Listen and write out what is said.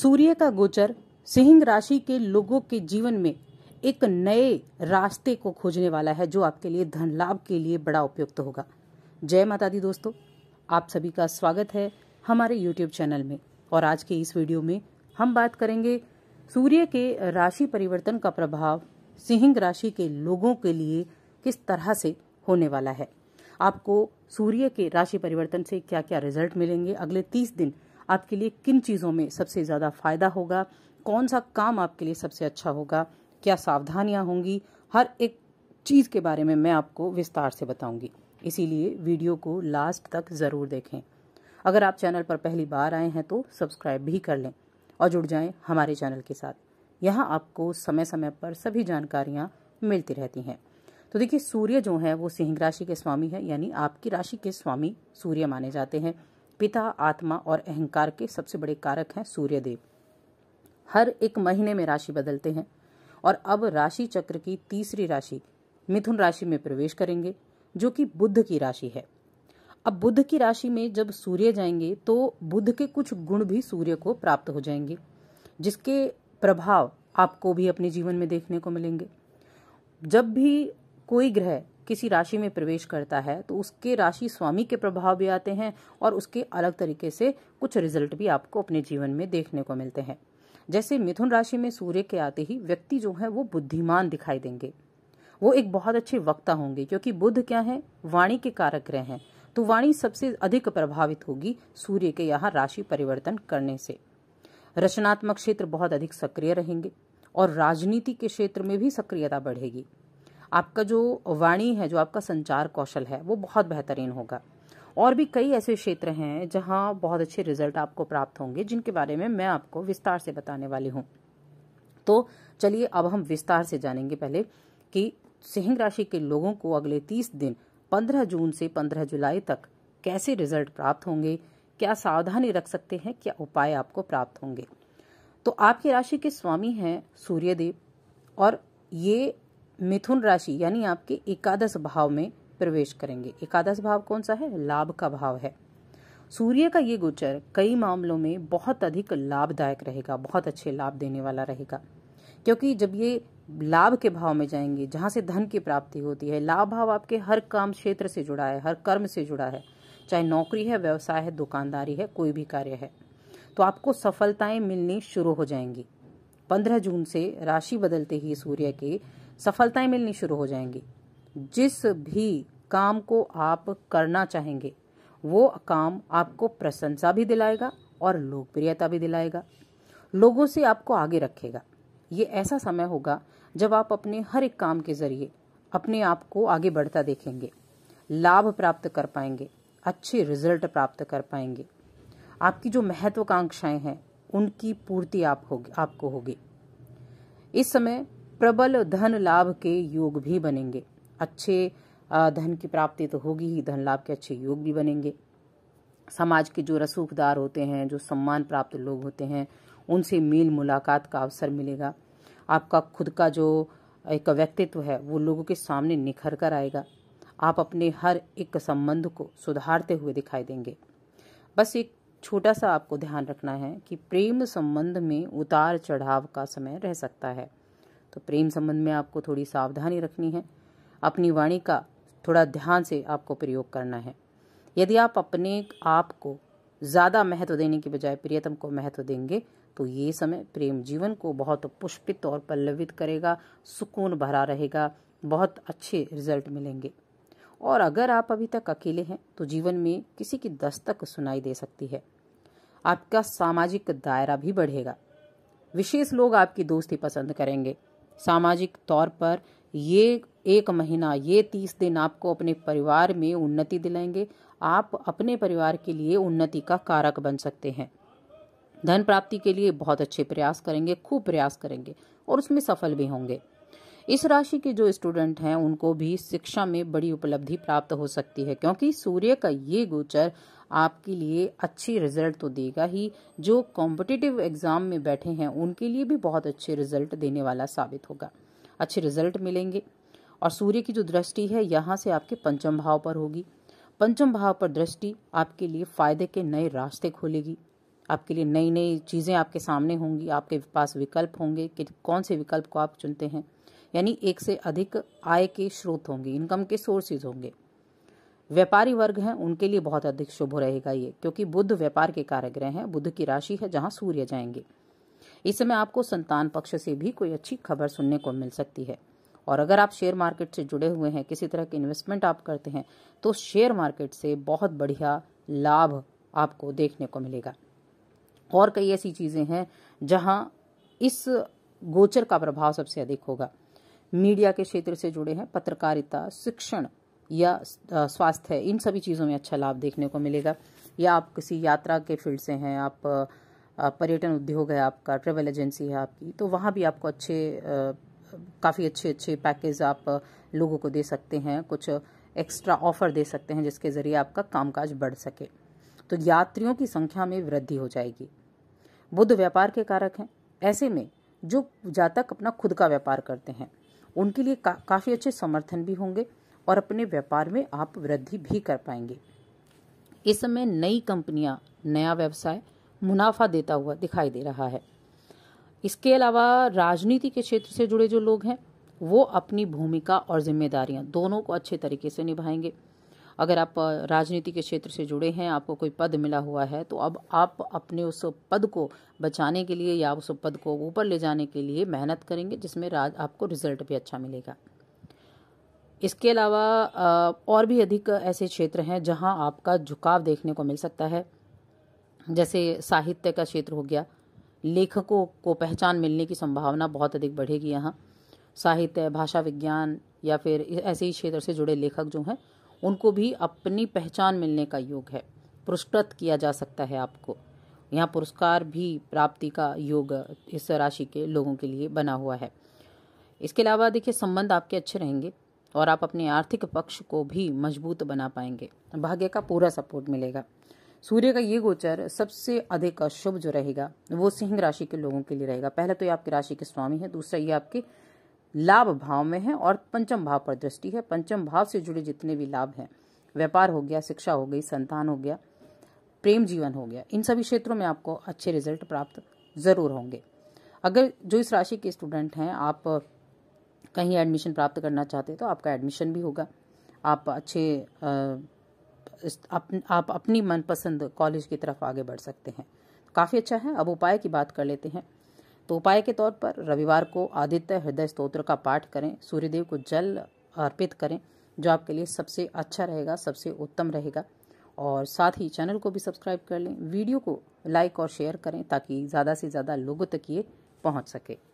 सूर्य का गोचर सिंह राशि के लोगों के जीवन में एक नए रास्ते को खोजने वाला है जो आपके लिए धन लाभ के लिए बड़ा उपयुक्त होगा जय माता दी दोस्तों आप सभी का स्वागत है हमारे YouTube चैनल में और आज के इस वीडियो में हम बात करेंगे सूर्य के राशि परिवर्तन का प्रभाव सिंह राशि के लोगों के लिए किस तरह से होने वाला है आपको सूर्य के राशि परिवर्तन से क्या क्या रिजल्ट मिलेंगे अगले तीस दिन आपके लिए किन चीज़ों में सबसे ज़्यादा फायदा होगा कौन सा काम आपके लिए सबसे अच्छा होगा क्या सावधानियां होंगी हर एक चीज़ के बारे में मैं आपको विस्तार से बताऊंगी इसीलिए वीडियो को लास्ट तक ज़रूर देखें अगर आप चैनल पर पहली बार आए हैं तो सब्सक्राइब भी कर लें और जुड़ जाएं हमारे चैनल के साथ यहाँ आपको समय समय पर सभी जानकारियाँ मिलती रहती हैं तो देखिए सूर्य जो है वो सिंह राशि के स्वामी है यानी आपकी राशि के स्वामी सूर्य माने जाते हैं पिता आत्मा और अहंकार के सबसे बड़े कारक हैं सूर्यदेव हर एक महीने में राशि बदलते हैं और अब राशि चक्र की तीसरी राशि मिथुन राशि में प्रवेश करेंगे जो कि बुद्ध की राशि है अब बुद्ध की राशि में जब सूर्य जाएंगे तो बुद्ध के कुछ गुण भी सूर्य को प्राप्त हो जाएंगे जिसके प्रभाव आपको भी अपने जीवन में देखने को मिलेंगे जब भी कोई ग्रह किसी राशि में प्रवेश करता है तो उसके राशि स्वामी के प्रभाव भी आते हैं और उसके अलग तरीके से कुछ रिजल्ट भी आपको अपने जीवन में देखने को मिलते हैं जैसे मिथुन राशि में सूर्य के आते ही व्यक्ति जो है वो बुद्धिमान दिखाई देंगे वो एक बहुत अच्छे वक्ता होंगे क्योंकि बुद्ध क्या है वाणी के कारक ग्रह हैं तो वाणी सबसे अधिक प्रभावित होगी सूर्य के यहाँ राशि परिवर्तन करने से रचनात्मक क्षेत्र बहुत अधिक सक्रिय रहेंगे और राजनीति के क्षेत्र में भी सक्रियता बढ़ेगी आपका जो वाणी है जो आपका संचार कौशल है वो बहुत बेहतरीन होगा और भी कई ऐसे क्षेत्र हैं जहां बहुत अच्छे रिजल्ट आपको प्राप्त होंगे जिनके बारे में मैं आपको विस्तार से बताने वाली हूँ तो चलिए अब हम विस्तार से जानेंगे पहले कि सिंह राशि के लोगों को अगले तीस दिन पंद्रह जून से पंद्रह जुलाई तक कैसे रिजल्ट प्राप्त होंगे क्या सावधानी रख सकते हैं क्या उपाय आपको प्राप्त होंगे तो आपकी राशि के स्वामी हैं सूर्यदेव और ये मिथुन राशि यानी आपके एकादश भाव में प्रवेश करेंगे एकादश भाव कौन सा है लाभ का भाव है सूर्य का ये गोचर कई मामलों में बहुत अधिक लाभदायक रहेगा बहुत अच्छे लाभ देने वाला रहेगा क्योंकि जब ये लाभ के भाव में जाएंगे जहाँ से धन की प्राप्ति होती है लाभ भाव आपके हर काम क्षेत्र से जुड़ा है हर कर्म से जुड़ा है चाहे नौकरी है व्यवसाय है दुकानदारी है कोई भी कार्य है तो आपको सफलताएं मिलनी शुरू हो जाएंगी पंद्रह जून से राशि बदलते ही सूर्य के सफलताएं मिलनी शुरू हो जाएंगी जिस भी काम को आप करना चाहेंगे वो काम आपको प्रशंसा भी दिलाएगा और लोकप्रियता भी दिलाएगा लोगों से आपको आगे रखेगा ये ऐसा समय होगा जब आप अपने हर एक काम के जरिए अपने आप को आगे बढ़ता देखेंगे लाभ प्राप्त कर पाएंगे अच्छे रिजल्ट प्राप्त कर पाएंगे आपकी जो महत्वाकांक्षाएं हैं उनकी पूर्ति आप होगी आपको होगी इस समय प्रबल धन लाभ के योग भी बनेंगे अच्छे धन की प्राप्ति तो होगी ही धन लाभ के अच्छे योग भी बनेंगे समाज के जो रसूखदार होते हैं जो सम्मान प्राप्त लोग होते हैं उनसे मेल मुलाकात का अवसर मिलेगा आपका खुद का जो एक व्यक्तित्व है वो लोगों के सामने निखर कर आएगा आप अपने हर एक संबंध को सुधारते हुए दिखाई देंगे बस एक छोटा सा आपको ध्यान रखना है कि प्रेम संबंध में उतार चढ़ाव का समय रह सकता है तो प्रेम संबंध में आपको थोड़ी सावधानी रखनी है अपनी वाणी का थोड़ा ध्यान से आपको प्रयोग करना है यदि आप अपने आप को ज़्यादा महत्व देने के बजाय प्रियतम को महत्व देंगे तो ये समय प्रेम जीवन को बहुत पुष्पित और पल्लवित करेगा सुकून भरा रहेगा बहुत अच्छे रिजल्ट मिलेंगे और अगर आप अभी तक अकेले हैं तो जीवन में किसी की दस्तक सुनाई दे सकती है आपका सामाजिक दायरा भी बढ़ेगा विशेष लोग आपकी दोस्ती पसंद करेंगे सामाजिक तौर पर ये एक महीना ये तीस दिन आपको अपने परिवार में उन्नति दिलाएंगे आप अपने परिवार के लिए उन्नति का कारक बन सकते हैं धन प्राप्ति के लिए बहुत अच्छे प्रयास करेंगे खूब प्रयास करेंगे और उसमें सफल भी होंगे इस राशि के जो स्टूडेंट हैं उनको भी शिक्षा में बड़ी उपलब्धि प्राप्त हो सकती है क्योंकि सूर्य का ये गोचर आपके लिए अच्छे रिजल्ट तो देगा ही जो कॉम्पिटिटिव एग्ज़ाम में बैठे हैं उनके लिए भी बहुत अच्छे रिजल्ट देने वाला साबित होगा अच्छे रिजल्ट मिलेंगे और सूर्य की जो दृष्टि है यहाँ से आपके पंचम भाव पर होगी पंचम भाव पर दृष्टि आपके लिए फायदे के नए रास्ते खोलेगी आपके लिए नई नई चीज़ें आपके सामने होंगी आपके पास विकल्प होंगे कि कौन से विकल्प को आप चुनते हैं यानी एक से अधिक आय के स्रोत होंगे इनकम के सोर्सेज होंगे व्यापारी वर्ग हैं उनके लिए बहुत अधिक शुभ रहेगा ये क्योंकि बुद्ध व्यापार के कार्य ग्रह हैं बुद्ध की राशि है जहां सूर्य जाएंगे इस समय आपको संतान पक्ष से भी कोई अच्छी खबर सुनने को मिल सकती है और अगर आप शेयर मार्केट से जुड़े हुए हैं किसी तरह के इन्वेस्टमेंट आप करते हैं तो शेयर मार्केट से बहुत बढ़िया लाभ आपको देखने को मिलेगा और कई ऐसी चीज़ें हैं जहां इस गोचर का प्रभाव सबसे अधिक होगा मीडिया के क्षेत्र से जुड़े हैं पत्रकारिता शिक्षण या स्वास्थ्य है इन सभी चीज़ों में अच्छा लाभ देखने को मिलेगा या आप किसी यात्रा के फील्ड से हैं आप पर्यटन उद्योग है आपका ट्रेवल एजेंसी है आपकी तो वहाँ भी आपको अच्छे काफ़ी अच्छे अच्छे पैकेज आप लोगों को दे सकते हैं कुछ एक्स्ट्रा ऑफर दे सकते हैं जिसके ज़रिए आपका कामकाज बढ़ सके तो यात्रियों की संख्या में वृद्धि हो जाएगी बुद्ध व्यापार के कारक हैं ऐसे में जो जातक अपना खुद का व्यापार करते हैं उनके लिए का, काफ़ी अच्छे समर्थन भी होंगे और अपने व्यापार में आप वृद्धि भी कर पाएंगे इस समय नई कंपनियां नया व्यवसाय मुनाफा देता हुआ दिखाई दे रहा है इसके अलावा राजनीति के क्षेत्र से जुड़े जो लोग हैं वो अपनी भूमिका और जिम्मेदारियां दोनों को अच्छे तरीके से निभाएंगे अगर आप राजनीति के क्षेत्र से जुड़े हैं आपको कोई पद मिला हुआ है तो अब आप अपने उस पद को बचाने के लिए या उस पद को ऊपर ले जाने के लिए मेहनत करेंगे जिसमें आपको रिजल्ट भी अच्छा मिलेगा इसके अलावा और भी अधिक ऐसे क्षेत्र हैं जहां आपका झुकाव देखने को मिल सकता है जैसे साहित्य का क्षेत्र हो गया लेखकों को पहचान मिलने की संभावना बहुत अधिक बढ़ेगी यहाँ साहित्य भाषा विज्ञान या फिर ऐसे ही क्षेत्र से जुड़े लेखक जो हैं उनको भी अपनी पहचान मिलने का योग है पुरस्कृत किया जा सकता है आपको यहाँ पुरस्कार भी प्राप्ति का योग इस राशि के लोगों के लिए बना हुआ है इसके अलावा देखिए संबंध आपके अच्छे रहेंगे और आप अपने आर्थिक पक्ष को भी मजबूत बना पाएंगे भाग्य का पूरा सपोर्ट मिलेगा सूर्य का ये गोचर सबसे अधिक शुभ जो रहेगा वो सिंह राशि के लोगों के लिए रहेगा पहले तो ये आपकी राशि के स्वामी है दूसरा ये आपके लाभ भाव में है और पंचम भाव पर दृष्टि है पंचम भाव से जुड़े जितने भी लाभ हैं व्यापार हो गया शिक्षा हो गई संतान हो गया प्रेम जीवन हो गया इन सभी क्षेत्रों में आपको अच्छे रिजल्ट प्राप्त जरूर होंगे अगर जो इस राशि के स्टूडेंट हैं आप कहीं एडमिशन प्राप्त करना चाहते हैं तो आपका एडमिशन भी होगा आप अच्छे आ, आप, आप अपनी मनपसंद कॉलेज की तरफ आगे बढ़ सकते हैं काफ़ी अच्छा है अब उपाय की बात कर लेते हैं तो उपाय के तौर पर रविवार को आदित्य हृदय स्तोत्र का पाठ करें सूर्यदेव को जल अर्पित करें जो आपके लिए सबसे अच्छा रहेगा सबसे उत्तम रहेगा और साथ ही चैनल को भी सब्सक्राइब कर लें वीडियो को लाइक और शेयर करें ताकि ज़्यादा से ज़्यादा लोगों तक ये पहुँच सके